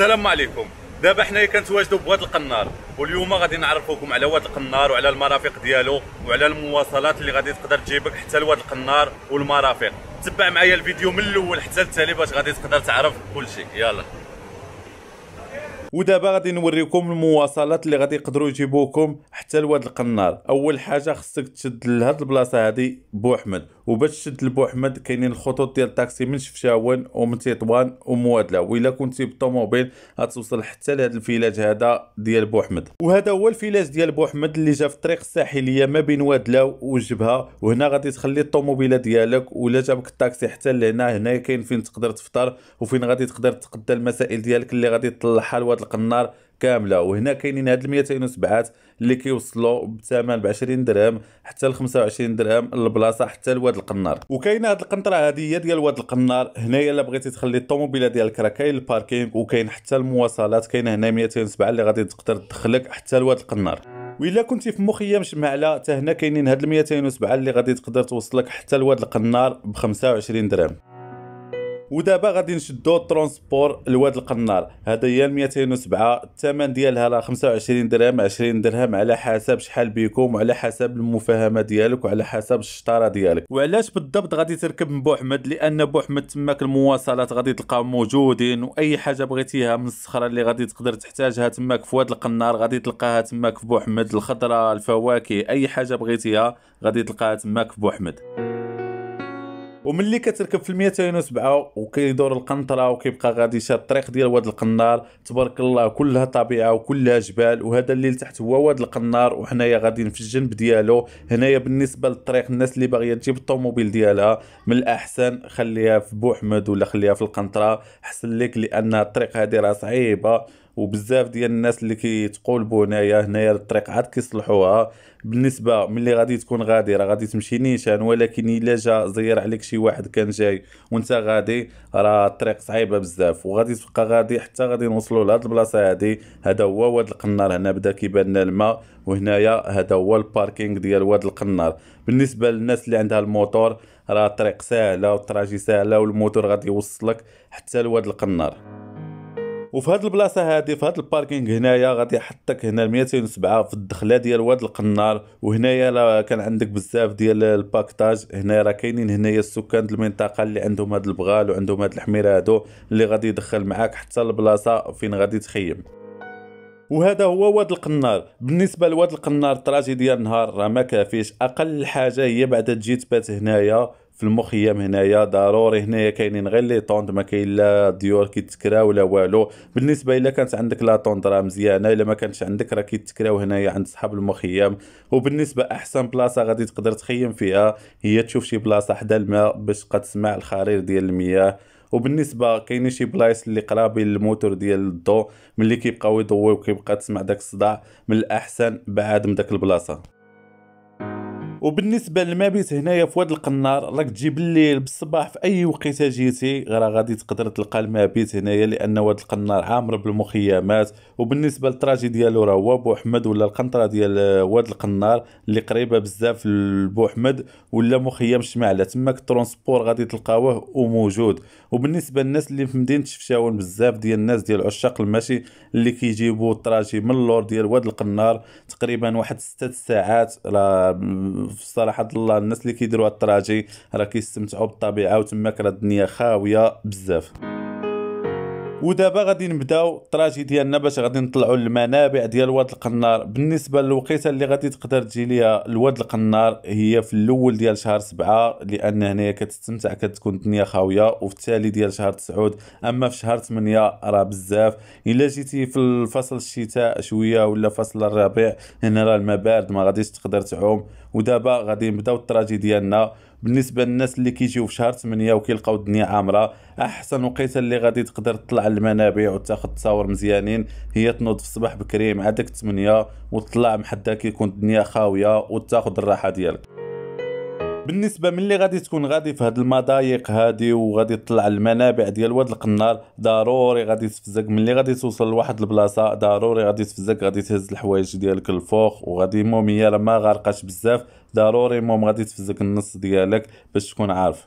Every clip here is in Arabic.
السلام عليكم دابا حنايا كنتواجدوا بواد القنار واليوم غادي نعرفوكم على واد القنار وعلى المرافق ديالو وعلى المواصلات اللي غادي تقدر تجيبك حتى لواد القنار والمرافق تبع معايا الفيديو من الاول حتى للتالي باش غادي تقدر تعرف كلشي يلا ودابا غادي نوريكم المواصلات اللي غادي يقدروا يجيبوكم حتى لواد القنار اول حاجه خصك تشد لهاد البلاصه هادي بوحمد وباش تشد البوحمد كاينين الخطوط ديال الطاكسي من شفشاون ومن تطوان وموادله والا كنتي بالطوموبيل غتوصل حتى لهذا الفيلاج هذا ديال بوحمد وهذا هو الفيلاج ديال بوحمد اللي جا في الطريق الساحليه ما بين وادله والجبهه وهنا غادي تخلي الطوموبيله ديالك ولا جابك الطاكسي حتى لهنا هنا كاين فين تقدر تفطر وفين غادي تقدر تقدا المسائل ديالك اللي غادي تطلعها لواد القنار كامله وهنا كاينين هاد ال 207 اللي كيوصلوا بثمن ب 20 درهم حتى ل 25 درهم البلاصه حتى لواد القنار وكاينه هاد القنطره هادي هي ديال واد القنار هنايا الا بغيتي تخلي الطوموبيله ديالك راه كاين الباركينغ وكاين حتى المواصلات كاين هنا 207 اللي غادي تقدر تدخلك حتى لواد القنار وإلا كنتي في مخيم شمعلة حتى هنا كاينين هاد ال 207 اللي غادي تقدر توصلك حتى لواد القنار ب 25 درهم ودابا غادي نشدو الترونسبور لواد القنار هذا هي 207 الثمن ديالها راه 25 درهم 20 درهم على حسب شحال بيكم وعلى حسب المفاهمه ديالك وعلى حسب الشطاره ديالك وعلاش بالضبط غادي تركب من بوحمد لان بوحمد تماك المواصلات غادي تلقاهم موجودين واي حاجه بغيتيها من الصخره اللي غادي تقدر تحتاجها تماك في واد القنار غادي تلقاها تماك في بوحمد الخضره الفواكه اي حاجه بغيتيها غادي تلقاها تماك في بوحمد وملي كتركب في 207 وكيدور القنطره وكيبقى غادي شاد الطريق ديال واد القنار تبارك الله كلها طبيعه وكلها جبال وهذا اللي لتحت هو واد القنار وحنايا غاديين في الجنب ديالو هنايا بالنسبه للطريق الناس اللي باغيه تجيب الطوموبيل ديالها من الاحسن خليها في بوحمد ولا خليها في القنطره حسن لك لان الطريق هذه راه صعيبه وبزاف ديال الناس اللي كيتقولبوا هنايا هنايا الطريق عاد كيصلحوها بالنسبه ملي غادي تكون غادي راه غادي تمشي نيشان ولكن الا جا زير عليك شي واحد كان جاي وانت غادي راه الطريق صعيبه بزاف وغادي تبقى غادي حتى غادي نوصلوا لهاد البلاصه هادي هذا هو واد القنار هنا بدا كيبان لنا الماء وهنايا هذا هو الباركينغ ديال واد القنار بالنسبه للناس اللي عندها الموتور راه الطريق ساهله والتراجي ساهله والموتور غادي يوصلك حتى لواد القنار وفي هاد البلاصه هادي في هاد الباركينغ هنايا غادي يحطك هنا 207 في الدخله ديال واد القنار وهنايا كان عندك بزاف ديال الباكتاج هنا راه كاينين هنايا السكان المنطقه اللي عندهم هاد البغال وعندهم هاد الحمير هادو اللي غادي يدخل معاك حتى البلاصه فين غادي تخيم وهذا هو واد القنار بالنسبه لواد القنار تراجيديا النهار راه ما كافيش اقل حاجه هي بعد تجي تبات هنايا في المخ ايام هنايا ضروري هنايا كاينين غير لي طوند ما كاين لا ديور كيتكراو لا والو بالنسبه الا كانت عندك لا طوند راه مزيانه الا ما كانش عندك راه كيتكراو هنايا عند صحاب المخ ايام وبالنسبه احسن بلاصه غادي تقدر تخيم فيها هي تشوف شي بلاصه حدا الماء باش تبقى تسمع الخرير ديال المياه وبالنسبه كاينين شي بلايص اللي قرابين للموتور ديال الضو ملي كيبقاو يضويو كيبقى تسمع داك الصداع من الاحسن بعاد من داك البلاصه وبالنسبه للمبيت هنايا في واد القنار راك تجي بالليل بالصباح في اي وقيته جيتي راه غادي تقدر تلقى المبيت هنايا لان واد القنار عامر بالمخيمات وبالنسبه للتراجي ديالو راه هو بوحمد ولا القنطره ديال واد القنار اللي قريبه بزاف لبوحمد ولا مخيم شمعله تماك الترونسبور غادي تلقاوه وموجود وبالنسبه للناس اللي في مدينه شفشاون بزاف ديال الناس ديال عشاق المشي اللي كيجيبوا التراجي من اللور ديال واد القنار تقريبا واحد 6 ساعات راه صراحه الله الناس اللي كيديروا التراجي راه كيستمتعوا بالطبيعه وتماك راه الدنيا خاويه بزاف ودابا غادي نبداو الطراجي ديالنا باش غادي نطلعوا المنابع ديال واد القنار بالنسبه للوقيته اللي غادي تقدر تجي ليها لواد القنار هي في الاول ديال شهر سبعة لان هنايا كتستمتع كتكون الدنيا خاويه وفي التالي ديال شهر تسعود اما في شهر 8 راه بزاف الا جيتي في الفصل الشتاء شويه ولا فصل الربيع هنا راه المبارد بارد ما غاديش تقدر تعوم ودابا غادي نبداو الطراجي ديالنا بالنسبه للناس اللي كيجيو في شهر 8 وكيلقاو الدنيا عامره احسن وقيته اللي غادي تقدر تطلع المنابع وتاخذ تصاور مزيانين هي تنوض في الصباح بكري مع داك 8 وتطلع محدا كيكون الدنيا خاويه وتاخذ الراحه ديالك بالنسبه من اللي غادي تكون غادي في هاد المضايق هادي وغادي تطلع المنابع ديال واد القنار ضروري غادي تفزك من اللي غادي توصل لواحد البلاصه ضروري غادي تفزك غادي تهز الحوايج ديالك الفوق وغادي موم هي ما غارقاش بزاف ضروري موم غادي تفزك النص ديالك باش تكون عارف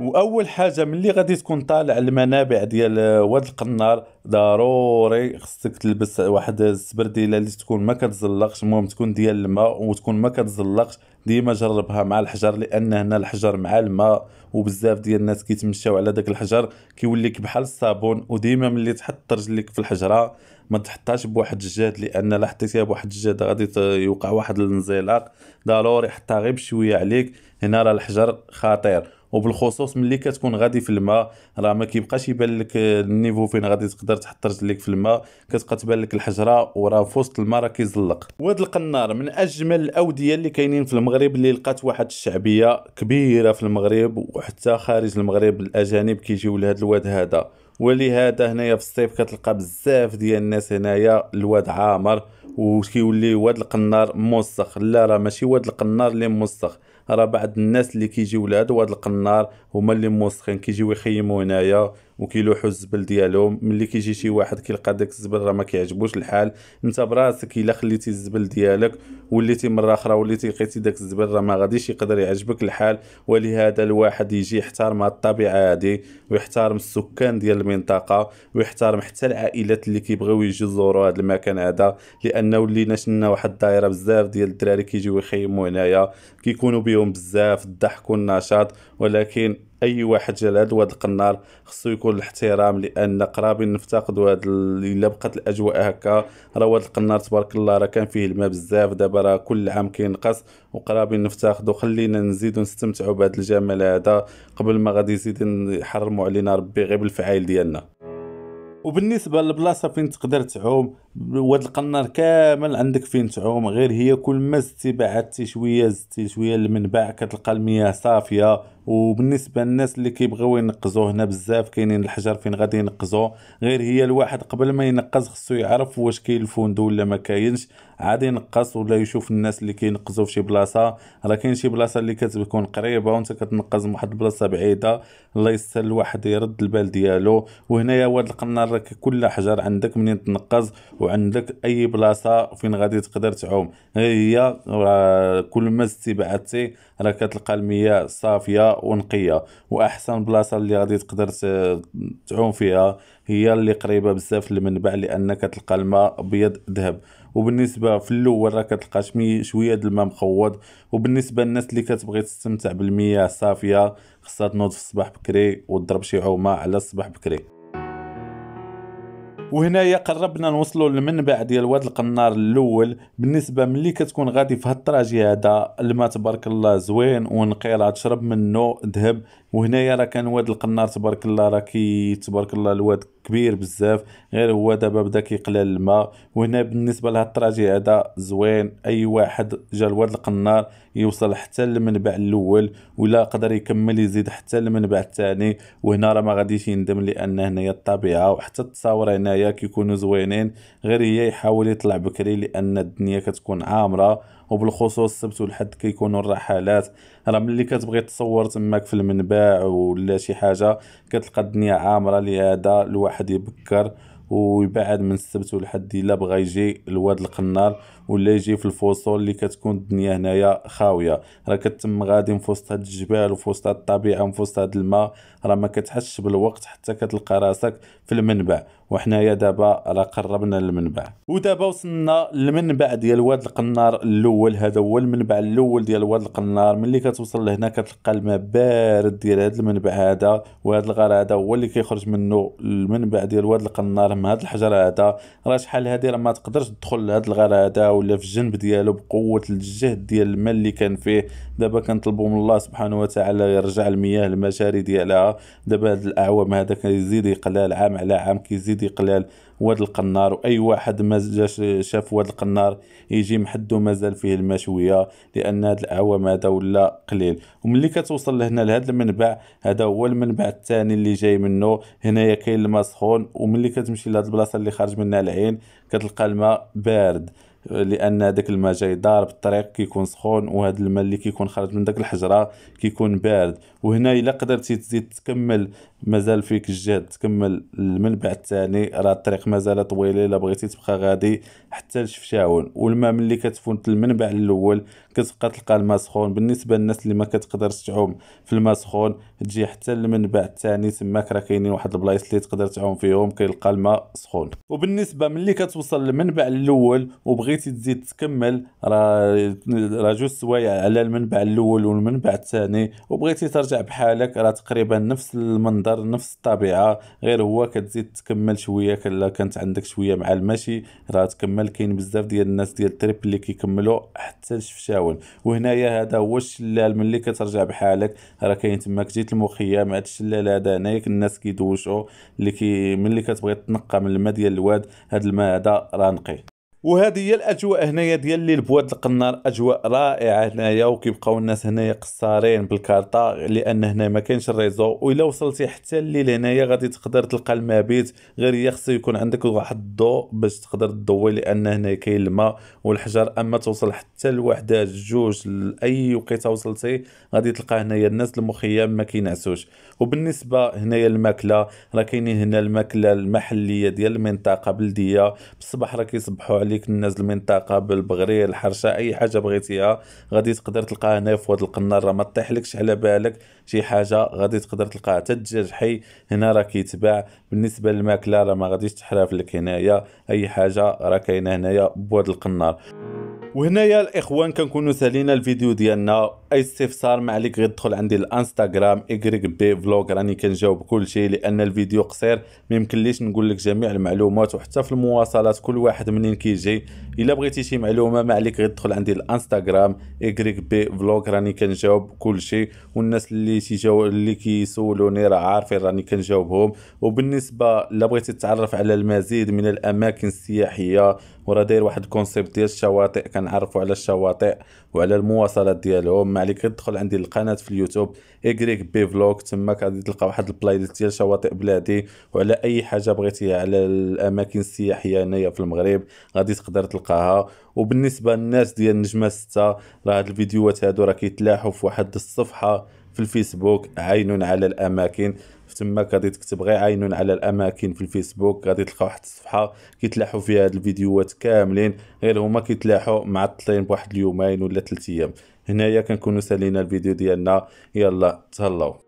واول حاجه ملي غادي تكون طالع المنابع ديال واد القنار ضروري خصك تلبس واحد السبرديله اللي تكون ما كتزلقش المهم تكون ديال الماء وتكون ما كتزلقش ديما جربها مع الحجر لان هنا الحجر مع الماء وبزاف ديال الناس كيتمشاو على داك الحجر كيوليك بحال الصابون وديما ملي تحط رجليك في الحجره ما تحطهاش بواحد الجهد لان لا حطيتيها بواحد الجهد غادي يوقع واحد الانزلاق ضروري حطها غير بشويه عليك هنا راه الحجر خطير وبالخصوص ملي كتكون غادي في الماء راه ما كيبقاش يبان لك النيفو فين غادي تقدر تحط رجليك في الماء كتبقى تبان لك الحجره وراه في وسط الماء راه كيزلق واد القنار من اجمل الاوديه اللي كاينين في المغرب اللي لقات واحد الشعبيه كبيره في المغرب وحتى خارج المغرب الاجانب كيجيو لهذا الواد هذا ولهذا هنايا في الصيف كتلقى بزاف ديال الناس هنايا الواد عامر وكيولي واد القنار موسخ لا راه ماشي واد القنار اللي موسخ راه بعض الناس اللي كيجيو لهاد واد القنار هما اللي موسخين كيجيو يخيموا هنايا وكيلوحوا الزبل ديالهم ملي كيجي شي واحد كيلقى داك الزبل راه ما كيعجبوش الحال انت براسك الا خليتي الزبل ديالك وليتي مره اخرى وليتي لقيتي داك الزبل راه ما غاديش يقدر يعجبك الحال ولهذا الواحد يجي يحترم الطبيعه هذه ويحترم السكان ديال المنطقه ويحترم حتى العائلات اللي كيبغيو يجيو يزوروا هذا المكان هذا لانه ولينا شنا واحد الدائره بزاف ديال الدراري كيجيو يخيموا هنايا كيكونوا بهم بزاف الضحك والنشاط ولكن اي واحد جا لهاد واد القنار خصو يكون الاحترام لان قرابين نفتقدوا هاد الا بقات الاجواء هكا راه واد القنار تبارك الله راه كان فيه الماء بزاف دابا راه كل عام كينقص وقرابين نفتقدوا خلينا نزيدو نستمتعوا بهاد الجمال هذا قبل ما غادي يزيد يحرموا علينا ربي غير بالفعايل ديالنا وبالنسبه للبلاصه فين تقدر تعوم واد القنار كامل عندك فين تعوم غير هي كل ما زدتي بعدتي شويه زدتي شويه المنبع كتلقى المياه صافيه وبالنسبه للناس اللي كيبغيو ينقزوا هنا بزاف كاينين الحجر فين غادي ينقزوا غير هي الواحد قبل ما ينقز خصو يعرف واش كاين الفندو ولا ما كاينش عاد ينقص ولا يشوف الناس اللي كينقزوا في شي بلاصه راه كاين شي بلاصه اللي كتكون قريبه وانت كتنقز من واحد البلاصه بعيده الله يستر الواحد يرد البال ديالو وهنايا واد القنار كل حجر عندك منين تنقز وعندك اي بلاصه فين غادي تقدر تعوم هي كل ما استبعدتي راه كتلقى المياه صافيه ونقيه واحسن بلاصه اللي غادي تقدر تعوم فيها هي اللي قريبه بزاف للمنبع لان كتلقى الماء ابيض ذهب وبالنسبه في الاول راه كتلقى شويه د الماء مخوض وبالنسبه للناس اللي كتبغي تستمتع بالمياه الصافيه خاصها تنوض في الصباح بكري وتضرب شي عومه على الصباح بكري وهنايا قربنا نوصلوا للمنبع ديال واد القنار الاول بالنسبه ملي كتكون غادي في هاد الطراجي هذا الماء تبارك الله زوين راه تشرب منه ذهب وهنايا راه كان واد القنار تبارك الله راه كي تبارك الله الواد كبير بزاف غير هو دابا بدا كيقلى الماء وهنا بالنسبه لهاد التراجي هذا زوين اي واحد جا لواد القنار يوصل حتى للمنبع الاول ولا قدر يكمل يزيد حتى للمنبع الثاني وهنا راه ما غاديش يندم لان هنايا الطبيعه وحتى التصاور هنايا كيكونوا زوينين غير هي يحاول يطلع بكري لان الدنيا كتكون عامره وبالخصوص السبت والحد كيكونوا الرحلات راه ملي كتبغي تصور تماك في المنبع ولا شي حاجه كتلقى الدنيا عامره لهذا الواحد يبكر ويبعد من السبت والحد الا بغى يجي لواد القنار ولا يجي في الفصول اللي كتكون الدنيا هنايا خاويه راه كتم غادي في وسط هاد الجبال وفي وسط هاد الطبيعه وفي وسط هاد الماء راه ما كتحسش بالوقت حتى كتلقى راسك في المنبع وحنايا دابا راه قربنا للمنبع ودابا وصلنا للمنبع ديال واد القنار الاول هذا هو المنبع الاول ديال واد القنار ملي كتوصل لهنا كتلقى الماء بارد ديال هذا المنبع هذا وهذا الغار هذا هو اللي كيخرج منه المنبع ديال واد القنار من هذا الحجر هذا راه شحال هذه راه ما تقدرش تدخل لهذا الغار هذا ولا في الجنب ديالو بقوه الجهد ديال الماء اللي كان فيه دابا كنطلبوا من الله سبحانه وتعالى يرجع المياه المشاري ديالها دابا هاد الاعوام هذا كيزيد يقلال عام على عام كيزيد يقلال واد القنار واي واحد ما جاش شاف واد القنار يجي محدو مازال فيه الماء شويه لان هاد الاعوام هذا ولا قليل وملي كتوصل لهنا لهذا المنبع هذا هو المنبع الثاني اللي جاي منه هنايا كاين الماء سخون وملي كتمشي لهاد البلاصه اللي خارج منها العين كتلقى الماء بارد لان هذاك الماء جاي ضارب الطريق كيكون سخون وهذا الماء اللي كيكون خرج من داك الحجره كيكون بارد وهنا الا قدرتي تزيد تكمل مازال فيك الجهد تكمل المنبع الثاني راه الطريق مازال طويله الا بغيتي تبقى غادي حتى لشفشاون والماء ملي كتفوت المنبع الاول كتبقى تلقى الماء سخون بالنسبه للناس اللي ما كتقدرش تعوم في الماء سخون تجي حتى للمنبع الثاني تماك راه كاينين واحد البلايص اللي تقدر تعوم فيهم كيلقى الماء سخون وبالنسبه ملي كتوصل للمنبع الاول وبغيتي تزيد تكمل راه راه جوج سوايع على المنبع الاول والمنبع الثاني وبغيتي ترجع بحالك راه تقريبا نفس المنظر نفس الطبيعه غير هو كتزيد تكمل شويه كلا كانت عندك شويه مع المشي راه تكمل كاين بزاف ديال الناس ديال التريب اللي كيكملوا حتى الشفشاون وهنايا هذا هو الشلال ملي كترجع بحالك راه كاين تماك جيت المخيم هذا الشلال هذا هنايا الناس كيدوشوا اللي كي ملي كتبغي تنقى من الماء ديال الواد هذا الماء هذا راه نقي وهذه هي الاجواء هنايا ديال الليل بواد القنار اجواء رائعه هنايا وكيبقاو الناس هنايا قصارين بالكارطه لان هنا ما كاينش الريزو والا وصلتي حتى الليل هنايا غادي تقدر تلقى المبيت غير هي خصو يكون عندك واحد الضوء باش تقدر تضوي لان هنا كاين الماء والحجر اما توصل حتى الوحده جوج لاي وقيته وصلتي غادي تلقى هنايا الناس المخيم ما كينعسوش وبالنسبه هنايا الماكله راه كاينين هنا الماكله المحليه ديال المنطقه بلديه بالصباح راه كيصبحوا ليك الناس المنطقه بالبغرير الحرشه اي حاجه بغيتيها غادي تقدر تلقاها هنا في واد القناره ما طيحلكش على بالك شي حاجه غادي تقدر تلقاها حتى الدجاج حي هنا راه كيتباع بالنسبه للماكله راه ما غاديش تحرف لك هنايا اي حاجه راه كاينه هنايا بواد القنار وهنايا الاخوان كنكونوا سالينا الفيديو ديالنا اي استفسار ما عليك غير تدخل عندي الانستغرام اكريك بي فلوغ راني كنجاوب كل شيء لان الفيديو قصير ما يمكنليش نقول لك جميع المعلومات وحتى في المواصلات كل واحد منين كيجي الا بغيتي شي معلومه ما عليك غير تدخل عندي الانستغرام اكريك بي فلوغ راني كنجاوب كل شيء والناس اللي تيجاو اللي كيسولوني راه عارفين راني كنجاوبهم وبالنسبه الا بغيتي تتعرف على المزيد من الاماكن السياحيه وراه داير واحد الكونسيبت ديال الشواطئ كنعرفوا على الشواطئ وعلى المواصلات ديالهم ما عليك تدخل عندي القناه في اليوتيوب ايكريك بي فلوك تماك غادي تلقى واحد البلاي ليست ديال شواطئ بلادي وعلى اي حاجه بغيتيها على الاماكن السياحيه هنايا في المغرب غادي تقدر تلقاها وبالنسبه للناس ديال النجمه 6 راه هاد الفيديوهات هادو راه كيتلاحوا في واحد الصفحه في الفيسبوك عين على الاماكن تماك غادي تكتب غير عينون على الاماكن في الفيسبوك غادي تلقى واحد الصفحه كيتلاحوا فيها هاد الفيديوهات كاملين غير هما كيتلاحوا معطلين بواحد اليومين ولا ثلاث ايام هنايا كنكونوا سالينا الفيديو ديالنا يلا تهلاو